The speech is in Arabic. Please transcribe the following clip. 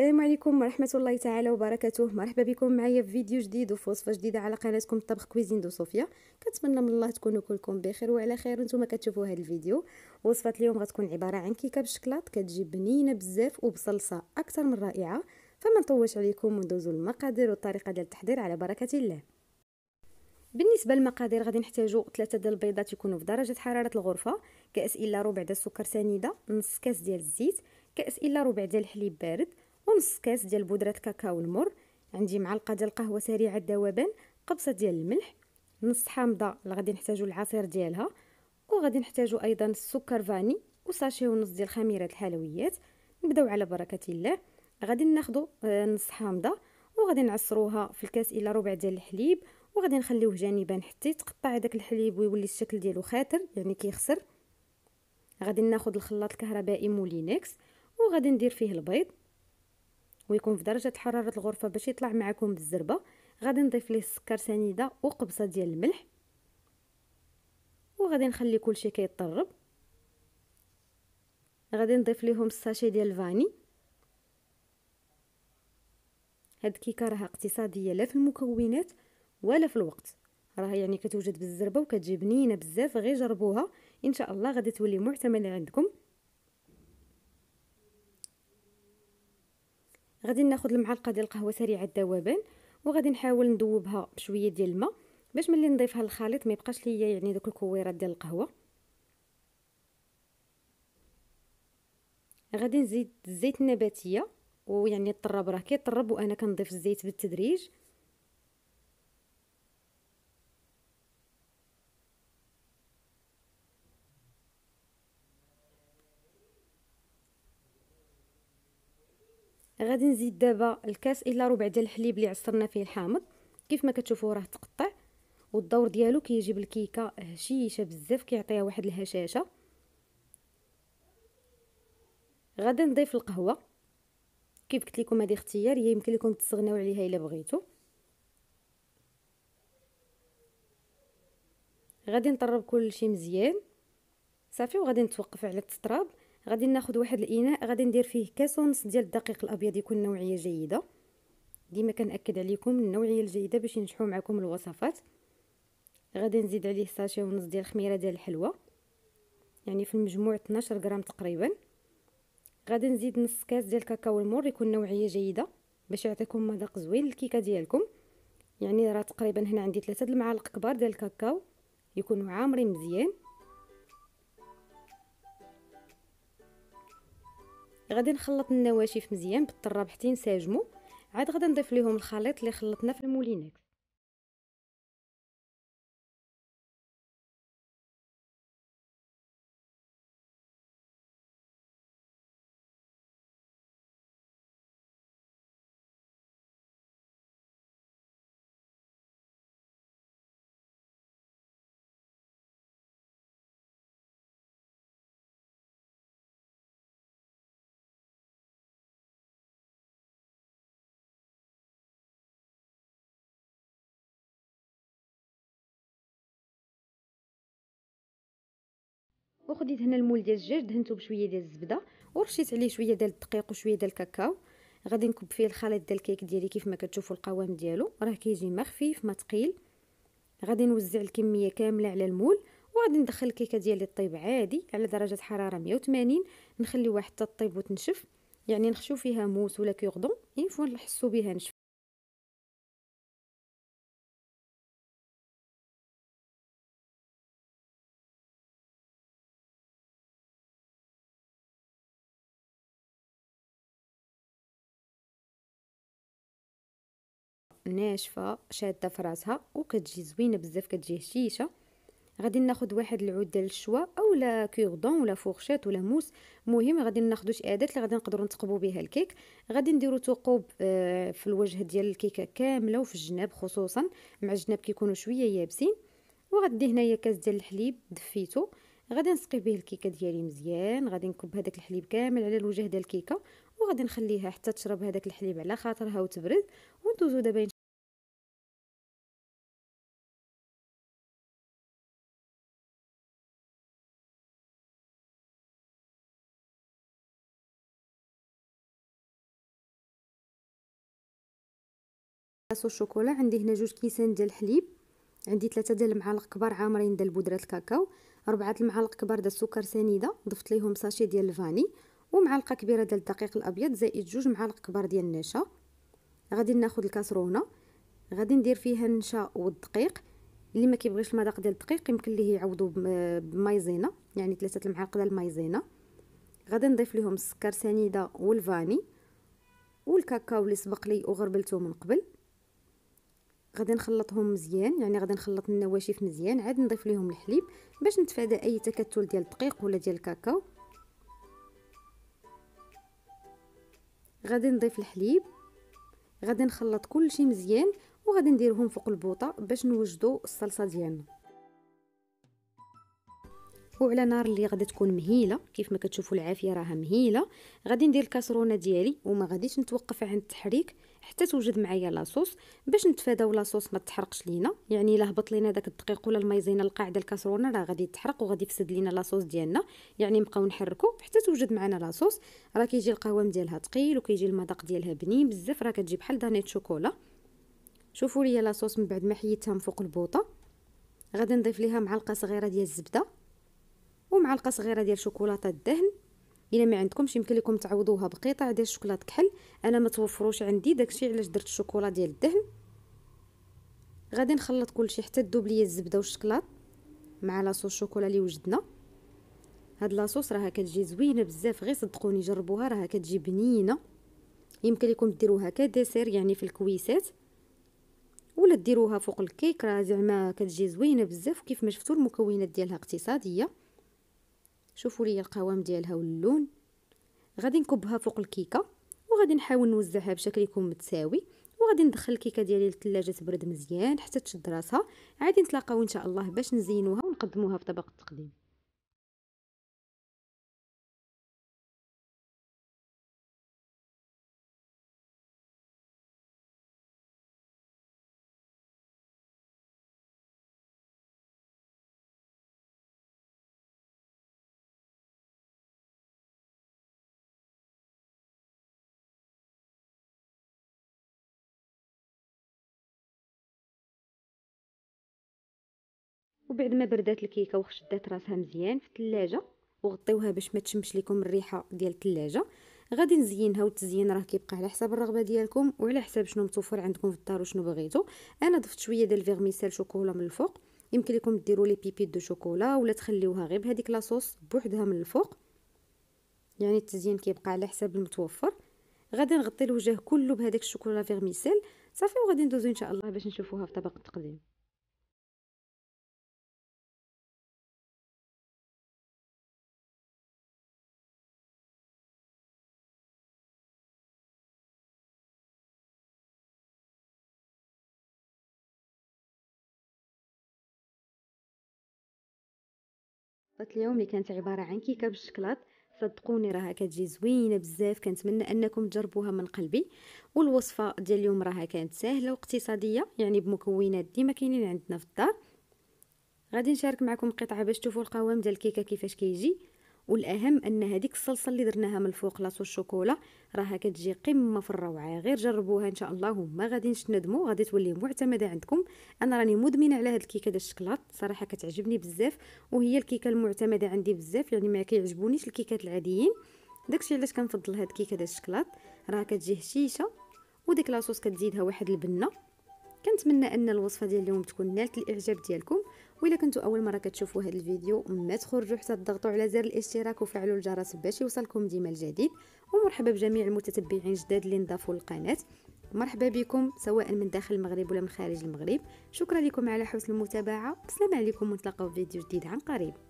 السلام عليكم ورحمة الله تعالى وبركاته مرحبا بكم معايا في فيديو جديد وفي وصفة جديدة على قناتكم طبخ كويزين دو صوفيا كنتمنى من الله تكونوا كلكم بخير وعلى خير انتم كتشوفوا هذا الفيديو وصفة اليوم غتكون عبارة عن كيكة بالشكلاط كتجي بنينة بزاف وبصلصة أكثر من رائعة فما نطولش عليكم وندوزو المقادير والطريقة ديال التحضير على بركة الله بالنسبه للمقادير غادي نحتاجو ثلاثه ديال البيضات يكونوا في درجه حراره الغرفه كاس الا ربع ديال السكر سنيده نص كاس ديال الزيت كاس الا ربع ديال الحليب بارد ونص كاس ديال بودره كاكاو المر عندي معلقه ديال القهوه سريعه الذوبان قبصه ديال الملح نص حامضه اللي غادي نحتاجو العصير ديالها وغادي نحتاجو ايضا السكر فاني وساشي ونص ديال خميره الحلويات نبداو على بركه الله غادي ناخدو آه، نص حامضه وغادي نعصروها في الكاس الى ربع ديال الحليب وغادي نخليوه جانبا حتى يتقطع داك الحليب ويولي الشكل ديالو خاتر يعني كيخسر غادي ناخد الخلاط الكهربائي مولينكس وغادي ندير فيه البيض ويكون في درجه حراره الغرفه باش يطلع معكم بالزربه غادي نضيف ليه السكر سنيده وقبصه ديال الملح وغادي نخلي كلشي كيطرب غادي نضيف ليهم الساشي ديال الفاني هاد الكيكه راها اقتصاديه لا في المكونات ولا في الوقت راها يعني كتوجد بالزربه وكتجي بنينه بزاف غير جربوها ان شاء الله غادي تولي معتمده عندكم غادي ناخذ المعلقه ديال القهوه سريعه الذوبان وغادي نحاول ندوبها بشويه ديال الماء باش ملي نضيفها للخليط ما يبقاش ليا يعني دوك الكويرات ديال القهوه غادي نزيد الزيت النباتيه ويعني الطراب راه كيطرب وانا كنضيف الزيت بالتدريج غادي نزيد دابا الكاس الا ربع ديال الحليب اللي عصرنا فيه الحامض كيف ما كتشوفوا راه تقطع والدور ديالو كيجيب الكيكه هشيشه بزاف كيعطيها واحد الهشاشه غادي نضيف القهوه كيف قلت لكم هذه اختياريه يمكن لكم تستغناو عليها الا بغيتو غادي نطرب كل شيء مزيان صافي وغادي نتوقف على التطراب غادي ناخذ واحد الاناء غادي ندير فيه كاس ونص ديال الدقيق الابيض يكون نوعيه جيده ديما كنأكد عليكم النوعيه الجيده باش ينجحوا معكم الوصفات غادي نزيد عليه ساشي ونص ديال الخميره ديال الحلوى يعني في المجموع 12 غرام تقريبا غادي نزيد نص كاس ديال الكاكاو المر يكون نوعيه جيده باش يعطيكم مذاق زوين الكيكه ديالكم يعني راه تقريبا هنا عندي ثلاثه د المعالق كبار ديال الكاكاو يكونوا عامرين مزيان غادي نخلط النواشف مزيان بالطراب حتى ينسجموا عاد غادي نضيف ليهم الخليط اللي خلطنا في المولينات وخديت هنا المول ديال الدجاج دهنته بشويه ديال الزبده ورشيت عليه شويه ديال الدقيق وشويه ديال الكاكاو غادي نكب فيه الخليط ديال الكيك ديالي كيف ما كتشوفوا القوام ديالو راه كيجي ما خفيف ما ثقيل غادي نوزع الكميه كامله على المول وغادي ندخل الكيكه ديالي طيب عادي على درجه حراره 180 واحد حتى طيب وتنشف يعني نخشو فيها موس ولا كيغدون اين فوا نحسو بها نشف ناشفه شاده في راسها وكتجي زوينه بزاف كتجي هشيشه غادي ناخذ واحد العود ديال الشوا اولا كيغدون ولا فورشيط ولا موس المهم غادي ناخذ شي اداه اللي غادي نقدروا نثقبوا بها الكيك غادي نديروا ثقوب آه، في الوجه ديال الكيكه كامله وفي الجناب خصوصا مع الجناب كيكونوا شويه يابسين وغادي هنايا كاس ديال الحليب دفيته غادي نسقي به الكيكه ديالي مزيان غادي نكب هذاك الحليب كامل على الوجه ديال الكيكه وغادي نخليها حتى تشرب هذاك الحليب على خاطرها وتبرد وندوزو دابا كاسو الشوكولا عندي هنا جوج كيسان ديال الحليب عندي ثلاثه ديال المعالق كبار عامرين ديال بودره الكاكاو ربعه المعالق كبار ديال السكر سنيده ضفت ليهم ساشي ديال الفاني ومعلقه كبيره ديال الدقيق الابيض زائد جوج معالق كبار ديال النشا غادي ناخذ الكاسرونه غادي ندير فيها النشا والدقيق اللي ما كيبغيش المذاق ديال الدقيق يمكن ليه يعوضو بمايزينا يعني ثلاثه المعالق ديال المايزينا غادي نضيف ليهم السكر سنيده والفاني والكاكاو اللي سبق لي وغربلته من قبل غادي نخلطهم مزيان يعني غادي نخلط النواشف مزيان عاد نضيف ليهم الحليب باش نتفادى اي تكتل ديال الدقيق ولا ديال الكاكاو غادي نضيف الحليب غادي نخلط كلشي مزيان وغادي نديرهم فوق البوطه باش نوجدوا الصلصه ديالنا وعلى نار اللي غادي تكون مهيله كيف ما كتشوفوا العافيه راها مهيله غادي ندير الكاسرونه ديالي وما غاديش نتوقف عند التحريك حتى توجد معايا لاصوص باش نتفاداو لاصوص ما تحرقش لينا يعني الا هبط لينا داك الدقيق ولا المايزينا القاعده الكاسرونه راه غادي تحرق وغادي يفسد لينا لاصوص ديالنا يعني نبقاو نحركو حتى توجد معنا لاصوص راه كيجي القوام ديالها ثقيل وكيجي المذاق ديالها بنين بزاف راه كتجي بحال دانيت شوكولا شوفوا لي لاصوص من بعد ما حيدتها من فوق البوطه غادي نضيف ليها معلقه صغيره ديال الزبده ومعلقه صغيره ديال شوكولاته الدهن الا ما عندكمش يمكن لكم تعوضوها بقطع ديال الشوكولاط كحل انا ما توفروش عندي داكشي علاش درت الشوكولا ديال الدهن غادي نخلط كلشي حتى تذوب ليا الزبده والشوكولاط مع لاصوص الشوكولا اللي وجدنا هاد لاصوص راها كتجي زوينه بزاف غير صدقوني جربوها راها كتجي بنينه يمكن لكم ديروها كديسير يعني في الكويسات ولا ديروها فوق الكيك راه زعما كتجي زوينه بزاف وكيف ما شفتوا المكونات ديالها اقتصاديه شوفوا لي القوام ديالها واللون غادي نكبها فوق الكيكه وغادي نحاول نوزعها بشكل يكون متساوي وغادي ندخل الكيكه ديالي للثلاجه تبرد مزيان حتى تشد راسها عادي نتلاقاو ان شاء الله باش نزينوها ونقدموها في طبق التقديم وبعد ما بردات الكيكه وخشدات راسها مزيان في الثلاجه وغطيوها باش ما تشمش لكم الريحه ديال الثلاجه غادي نزينها والتزيين راه كيبقى على حساب الرغبه ديالكم وعلى حساب شنو متوفر عندكم في الدار وشنو بغيتو انا ضفت شويه ديال الفيرميسيل شوكولا من الفوق يمكن لكم ديروا لي بيبيت دو شوكولا ولا تخليوها غير بهذيك لاصوص بوحدها من الفوق يعني التزيين كيبقى على حساب المتوفر غادي نغطي الوجه كله بهذاك الشوكولا فيرميسيل صافي وغادي ندوزو ان شاء الله باش نشوفوها في طبق التقديم وصفه اليوم اللي كانت عباره عن كيكه بالشكلاط صدقوني راها كتجي زوينه بزاف كنتمنى انكم تجربوها من قلبي والوصفه ديال اليوم راها كانت سهله واقتصاديه يعني بمكونات ديما كاينين عندنا في الدار غادي نشارك معكم قطعه باش تشوفوا القوام ديال الكيكه كيفاش كيجي كي والاهم ان هذيك الصلصه اللي درناها من الفوق لاصو الشوكولا راها كتجي قمه في الروعه غير جربوها ان شاء الله وما غاديش ندموا غادي تولي معتمده عندكم انا راني مدمنه على هاد الكيكه ديال الشكلاط صراحه كتعجبني بزاف وهي الكيكه المعتمده عندي بزاف يعني ما كيعجبونيش الكيكات العاديين داكشي علاش كنفضل هاد الكيكه ديال الشكلاط راه كتجي هشيشه وديك لاصوص كتزيدها واحد البنه كنتمنى ان الوصفه ديال اليوم تكون نالت الاعجاب ديالكم وإلا كنتو أول مرة كتشوفوا هذا الفيديو ما تخرجوا حتى تضغطوا على زر الاشتراك وفعلوا الجرس باش يوصلكم ديما الجديد ومرحبا بجميع المتتبعين جداد اللي نضافوا القناة مرحبا بكم سواء من داخل المغرب ولا من خارج المغرب شكرا لكم على حسن المتابعة بسلام عليكم ونتلقوا في فيديو جديد عن قريب